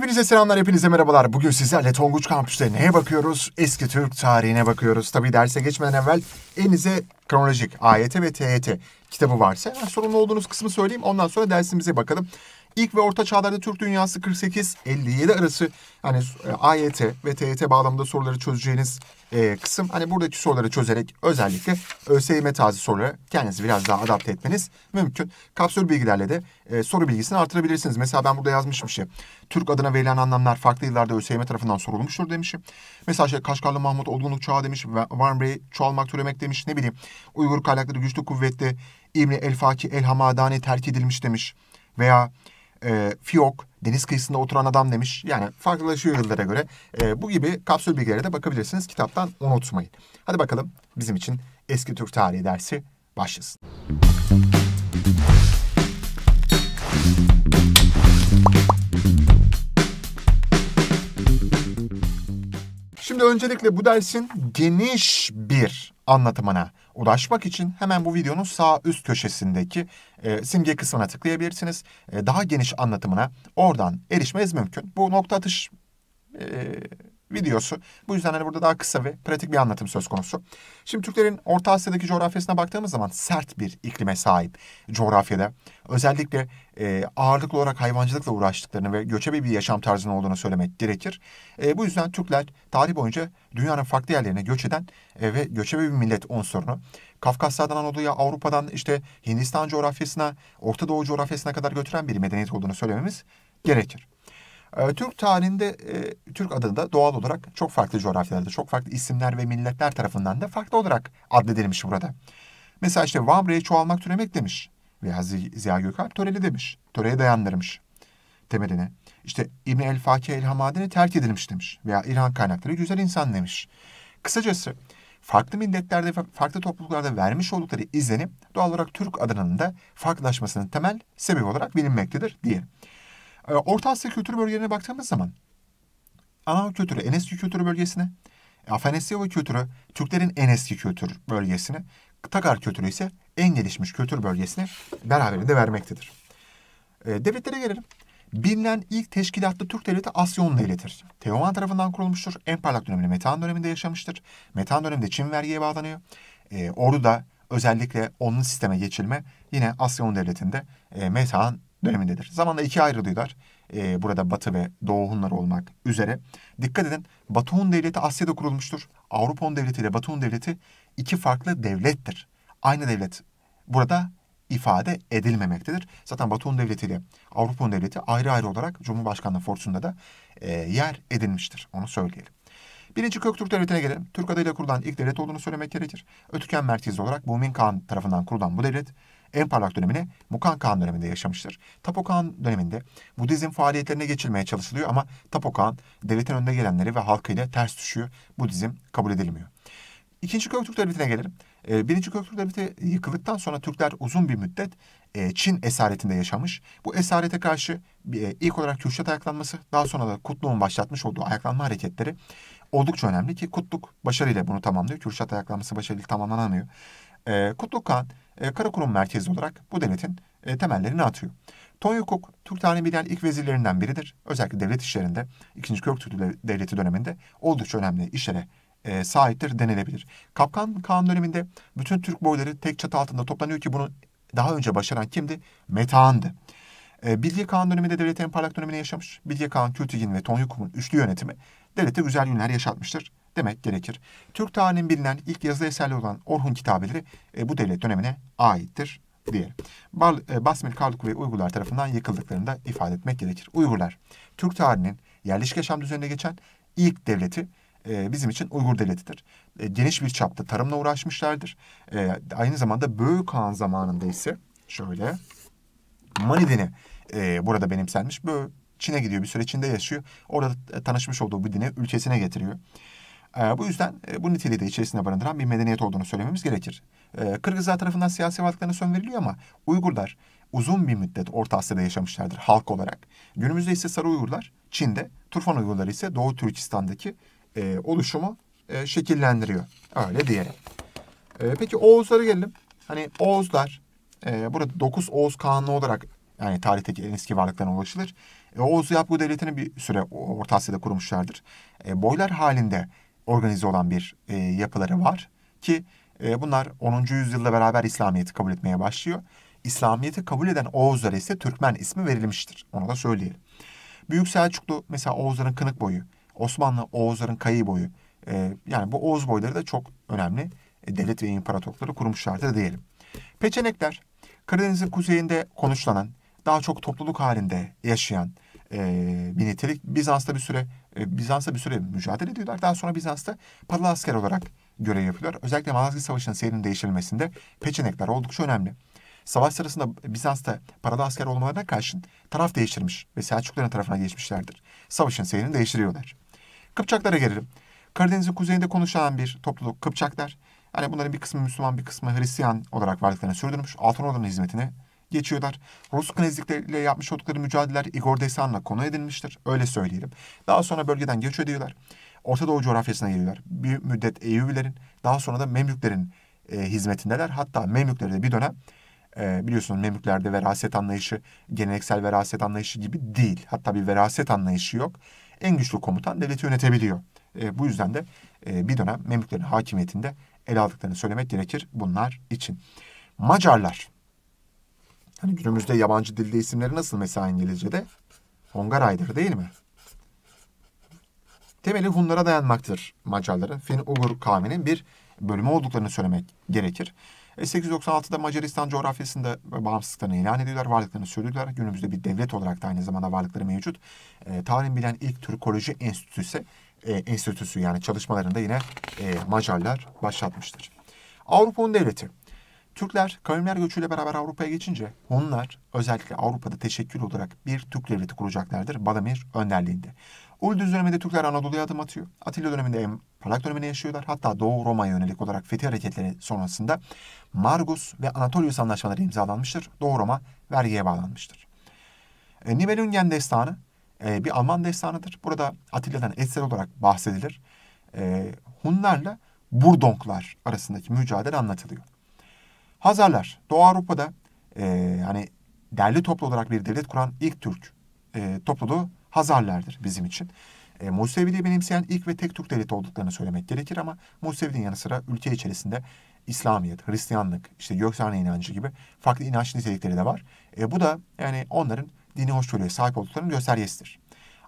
Hepinize selamlar, hepinize merhabalar. Bugün sizlerle Tonguç Kampüs'te neye bakıyoruz? Eski Türk tarihine bakıyoruz. Tabii derse geçmeden evvel elinize kronolojik AYT ve TYT kitabı varsa sorumlu olduğunuz kısmı söyleyeyim. Ondan sonra dersimize bakalım. İlk ve orta çağlarda Türk dünyası 48-57 arası hani e, AYT ve TYT bağlamında soruları çözeceğiniz e, kısım hani buradaki soruları çözerek özellikle ÖSYM tazi sorulara kendinizi biraz daha adapte etmeniz mümkün. Kapsül bilgilerle de e, soru bilgisini artırabilirsiniz. Mesela ben burada yazmışım şey. Türk adına verilen anlamlar farklı yıllarda ÖSYM tarafından sorulmuştur demişim. Mesela şey Kaşgarlı Mahmut olgunluk çağı demiş. Van Bey çoğalmak türemek demiş. Ne bileyim Uygur kaynakları güçlü kuvvetli. İbni El Fakih El Hamadani terk edilmiş demiş. Veya e, fiyok, deniz kıyısında oturan adam demiş. Yani farklılaşıyor yıllara göre. E, bu gibi kapsül bilgilere de bakabilirsiniz. Kitaptan unutmayın. Hadi bakalım bizim için eski Türk tarihi dersi başlasın. Şimdi öncelikle bu dersin geniş bir anlatımına ulaşmak için hemen bu videonun sağ üst köşesindeki e, simge kısmına tıklayabilirsiniz. E, daha geniş anlatımına oradan erişmeniz mümkün. Bu nokta atış e, videosu. Bu yüzden hani burada daha kısa ve pratik bir anlatım söz konusu. Şimdi Türklerin Orta Asya'daki coğrafyasına baktığımız zaman sert bir iklime sahip coğrafyada. Özellikle e, ağırlıklı olarak hayvancılıkla uğraştıklarını ve göçebe bir yaşam tarzının olduğunu söylemek gerekir. E, bu yüzden Türkler tarih boyunca dünyanın farklı yerlerine göç eden e, ve göçebe bir millet unsurunu Kafkaslardan Anadolu'ya, Avrupa'dan işte Hindistan coğrafyasına, Orta Doğu coğrafyasına kadar götüren bir medeniyet olduğunu söylememiz gerekir. Ee, Türk tarihinde, e, Türk adında doğal olarak çok farklı coğrafyalarda, çok farklı isimler ve milletler tarafından da farklı olarak adledilmiş burada. Mesela işte Vamre'ye çoğalmak türemek demiş. Veya Ziya Gökalp töreli demiş. Töreye dayandırmış temeline. İşte İbn el Fakih el Hamadine terk edilmiş demiş. Veya İran kaynakları güzel insan demiş. Kısacası farklı milletlerde, farklı topluluklarda vermiş oldukları izlenim doğal olarak Türk adının da farklılaşmasının temel sebebi olarak bilinmektedir diye. Ee, Orta Asya kültür bölgelerine baktığımız zaman Anadolu kültürü en eski kültür bölgesine, e, Afanesiyova kültürü Türklerin en eski kültür bölgesine, Tagar kültürü ise en gelişmiş kültür bölgesine beraberinde vermektedir. E, devletlere gelelim. Bilinen ilk teşkilatlı Türk devleti Asyon Devleti'dir. Teoman tarafından kurulmuştur. En parlak döneminde Metehan döneminde yaşamıştır. Metan döneminde Çin vergiye bağlanıyor. E, ee, da özellikle onun sisteme geçilme yine Asyon Devleti'nde e, Metehan dönemindedir. Zamanla ikiye ayrılıyorlar. Ee, burada Batı ve Doğu Hunlar olmak üzere. Dikkat edin Batı Hun devleti Asya'da kurulmuştur. Avrupa Hun devleti ile Batı Hun devleti iki farklı devlettir. Aynı devlet burada ifade edilmemektedir. Zaten Batı Hun devleti ile Avrupa Hun devleti ayrı ayrı olarak Cumhurbaşkanlığı forsunda da e, yer edinmiştir. Onu söyleyelim. Birinci Köktürk Devleti'ne gelelim. Türk adıyla kurulan ilk devlet olduğunu söylemek gerekir. Ötüken merkezli olarak Mumin Kağan tarafından kurulan bu devlet en parlak dönemini Mukan Kağan döneminde yaşamıştır. Tapo Kağan döneminde Budizm faaliyetlerine geçilmeye çalışılıyor ama Tapo Kağan devletin önüne gelenleri ve halkıyla ters düşüyor. Budizm kabul edilmiyor. İkinci köktürk Devleti'ne gelelim. Ee, Birinci köktürk Devleti yıkıldıktan sonra Türkler uzun bir müddet e, Çin esaretinde yaşamış. Bu esarete karşı e, ilk olarak Kürşat ayaklanması, daha sonra da Kutlu'nun başlatmış olduğu ayaklanma hareketleri oldukça önemli ki Kutluk başarıyla bunu tamamlıyor. Kürşat ayaklanması başarıyla tamamlanamıyor. Ee, Kutluk Kutluk'an e, merkezi olarak bu devletin e, temellerini atıyor. Tony Cook, Türk Tanrıbiden ilk vezirlerinden biridir. Özellikle devlet işlerinde, 2. Köktürk Devleti döneminde oldukça önemli işlere e, sahiptir denilebilir. Kapkan Kaan döneminde bütün Türk boyları tek çatı altında toplanıyor ki bunu daha önce başaran kimdi? Metehan'dı. E, Bilge Kağan döneminde devletin parlak dönemini yaşamış. Bilge Kağan, Kültigin ve Tonyukuk'un üçlü yönetimi devlete güzel günler yaşatmıştır demek gerekir. Türk tarihinin bilinen ilk yazılı eserleri olan Orhun kitabeleri e, bu devlet dönemine aittir diyelim. Bal, e, Basmil Karlık ve Uygurlar tarafından yıkıldıklarını da ifade etmek gerekir. Uygurlar, Türk tarihinin yerleşik yaşam düzenine geçen ilk devleti e, bizim için Uygur devletidir. E, geniş bir çapta tarımla uğraşmışlardır. E, aynı zamanda böyük Han zamanında ise şöyle manidini e, burada benimsenmiş. Böğük Çin'e gidiyor bir süre Çin'de yaşıyor. Orada tanışmış olduğu bu dini ülkesine getiriyor. E, bu yüzden e, bu niteliği de içerisine barındıran bir medeniyet olduğunu söylememiz gerekir. Ee, Kırgızlar tarafından siyasi varlıklarına son veriliyor ama Uygurlar uzun bir müddet Orta Asya'da yaşamışlardır halk olarak. Günümüzde ise Sarı Uygurlar Çin'de, Turfan Uygurları ise Doğu Türkistan'daki e, oluşumu e, şekillendiriyor. Öyle diyelim. peki Oğuzlara gelelim. Hani Oğuzlar, burada 9 Oğuz Kanunu olarak yani tarihteki en eski varlıklarına ulaşılır. E, Oğuz Yapgu Devleti'ni bir süre Orta Asya'da kurmuşlardır. boylar halinde organize olan bir e, yapıları var ki e, bunlar 10. yüzyılda beraber İslamiyet'i kabul etmeye başlıyor. İslamiyet'i kabul eden Oğuzlara ise Türkmen ismi verilmiştir. Onu da söyleyelim. Büyük Selçuklu mesela Oğuzların kınık boyu, Osmanlı Oğuzların kayı boyu. E, yani bu Oğuz boyları da çok önemli e, devlet ve imparatorlukları kurmuşlardır diyelim. Peçenekler, Karadeniz'in kuzeyinde konuşlanan, daha çok topluluk halinde yaşayan e, bir nitelik. Bizans'ta bir süre ee, Bizans'a bir süre mücadele ediyorlar. Daha sonra Bizans'ta paralı asker olarak görev yapıyorlar. Özellikle Malazgirt Savaşı'nın seyrinin değişilmesinde peçenekler oldukça önemli. Savaş sırasında Bizans'ta paralı asker olmalarına karşın taraf değiştirmiş ve Selçukluların tarafına geçmişlerdir. Savaşın seyrini değiştiriyorlar. Kıpçaklara gelelim. Karadeniz'in kuzeyinde konuşan bir topluluk Kıpçaklar. Hani bunların bir kısmı Müslüman bir kısmı Hristiyan olarak varlıklarını sürdürmüş. Altınordu'nun hizmetine geçiyorlar. Rus knezlikleriyle yapmış oldukları mücadeleler Igor Desan'la konu edilmiştir. Öyle söyleyelim. Daha sonra bölgeden göç ediyorlar. Orta Doğu coğrafyasına geliyorlar. Bir müddet Eyyubilerin, daha sonra da Memlüklerin e, hizmetindeler. Hatta Memlükleri de bir dönem e, biliyorsunuz Memlüklerde veraset anlayışı, geleneksel veraset anlayışı gibi değil. Hatta bir veraset anlayışı yok. En güçlü komutan devleti yönetebiliyor. E, bu yüzden de e, bir dönem Memlüklerin hakimiyetinde ele aldıklarını söylemek gerekir bunlar için. Macarlar Hani günümüzde yabancı dilde isimleri nasıl mesela İngilizce'de? Hungaraydır değil mi? Temeli Hunlara dayanmaktır Macarların. Fin-Ugur kavminin bir bölümü olduklarını söylemek gerekir. 896'da e, Macaristan coğrafyasında bağımsızlıklarını ilan ediyorlar, varlıklarını sürdürdüler. Günümüzde bir devlet olarak da aynı zamanda varlıkları mevcut. E, tarihin bilen ilk Türkoloji Enstitüsü ise e, enstitüsü yani çalışmalarında yine e, Macarlar başlatmıştır. Avrupa'nın devleti. Türkler kavimler göçüyle beraber Avrupa'ya geçince onlar özellikle Avrupa'da teşekkül olarak bir Türk devleti kuracaklardır Badamir önderliğinde. Uldüz döneminde Türkler Anadolu'ya adım atıyor. Atilla döneminde parlak dönemini yaşıyorlar. Hatta Doğu Roma'ya yönelik olarak fetih hareketleri sonrasında Margus ve Anatolius anlaşmaları imzalanmıştır. Doğu Roma vergiye bağlanmıştır. E, Nibelungen destanı e, bir Alman destanıdır. Burada Atilla'dan eser olarak bahsedilir. E, Hunlarla Burdonklar arasındaki mücadele anlatılıyor. Hazarlar Doğu Avrupa'da e, hani derli toplu olarak bir devlet kuran ilk Türk e, topluluğu Hazarlardır bizim için. E, Musevi'yi benimseyen ilk ve tek Türk devleti olduklarını söylemek gerekir ama Musevi'nin yanı sıra ülke içerisinde İslamiyet, Hristiyanlık, işte Göksane inancı gibi farklı inanç nitelikleri de var. E, bu da yani onların dini hoşgörüye sahip olduklarının göstergesidir.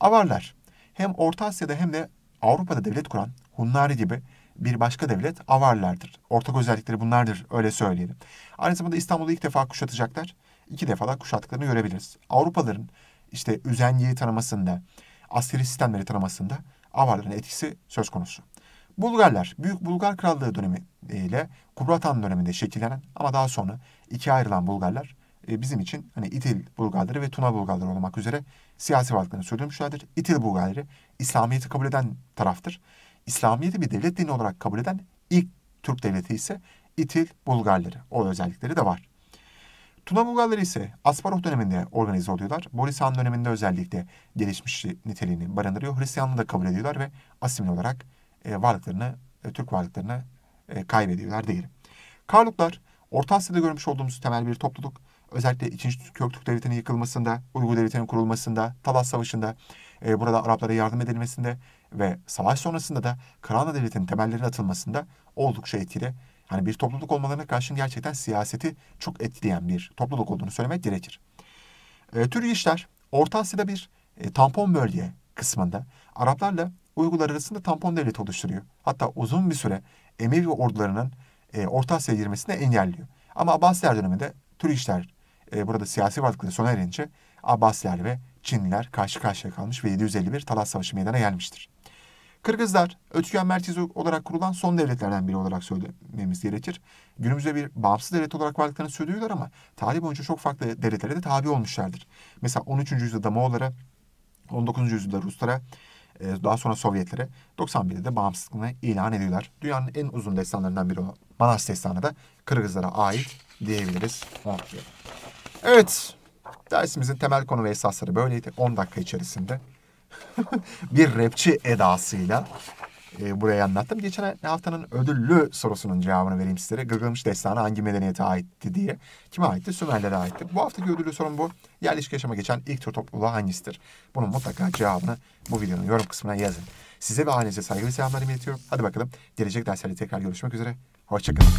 Avarlar hem Orta Asya'da hem de Avrupa'da devlet kuran Hunnari gibi bir başka devlet avarlardır. Ortak özellikleri bunlardır öyle söyleyelim. Aynı zamanda İstanbul'u ilk defa kuşatacaklar. İki defa da kuşattıklarını görebiliriz. Avrupalıların işte Üzenliği tanımasında, askeri sistemleri tanımasında avarların etkisi söz konusu. Bulgarlar, Büyük Bulgar Krallığı dönemi e, ile Kubrat Han döneminde şekillenen ama daha sonra ikiye ayrılan Bulgarlar e, bizim için hani İtil Bulgarları ve Tuna Bulgarları olmak üzere siyasi varlıklarını sürdürmüşlerdir. İtil Bulgarları İslamiyet'i kabul eden taraftır. İslamiyet'i bir devlet dini olarak kabul eden ilk Türk devleti ise İtil Bulgarları. O özellikleri de var. Tuna Bulgarları ise Asparuh döneminde organize oluyorlar. Boris Han döneminde özellikle gelişmiş niteliğini barındırıyor. Hristiyanlığı da kabul ediyorlar ve asimil olarak e, varlıklarını, e, Türk varlıklarını e, kaybediyorlar diyelim. Karluklar, Orta Asya'da görmüş olduğumuz temel bir topluluk. Özellikle 2. Köktürk Devleti'nin yıkılmasında, Uygur Devleti'nin kurulmasında, Talas Savaşı'nda, burada Araplara yardım edilmesinde ve savaş sonrasında da Kırana Devleti'nin temelleri atılmasında oldukça etkili. yani bir topluluk olmalarına karşın gerçekten siyaseti çok etkileyen bir topluluk olduğunu söylemek gerekir. E, ee, Türk işler Orta Asya'da bir e, tampon bölge kısmında Araplarla Uygurlar arasında tampon devlet oluşturuyor. Hatta uzun bir süre Emevi ordularının e, Orta Asya'ya girmesini engelliyor. Ama Abbasiler döneminde Türk işler e, burada siyasi varlıkları sona erince Abbasiler ve Çinliler karşı karşıya kalmış ve 751 Talas Savaşı meydana gelmiştir. Kırgızlar Ötüken merkezi olarak kurulan son devletlerden biri olarak söylememiz gerekir. Günümüzde bir bağımsız devlet olarak varlıklarını sürdürüyorlar ama tarih boyunca çok farklı devletlere de tabi olmuşlardır. Mesela 13. yüzyılda Moğollara, 19. yüzyılda Ruslara, e, daha sonra Sovyetlere 91'de de bağımsızlığını ilan ediyorlar. Dünyanın en uzun destanlarından biri olan Manas Destanı da Kırgızlara ait diyebiliriz. Evet. Dersimizin temel konu ve esasları böyleydi. 10 dakika içerisinde bir rapçi edasıyla e, buraya anlattım. Geçen haftanın ödüllü sorusunun cevabını vereyim sizlere. Gırgırmış destanı hangi medeniyete aitti diye. Kime aitti? Sümerlere aitti. Bu haftaki ödüllü sorun bu. Yerleşik yaşama geçen ilk tür topluluğu hangisidir? Bunun mutlaka cevabını bu videonun yorum kısmına yazın. Size ve ailenize saygı ve selamlarımı iletiyorum. Hadi bakalım. Gelecek derslerde tekrar görüşmek üzere. Hoşçakalın.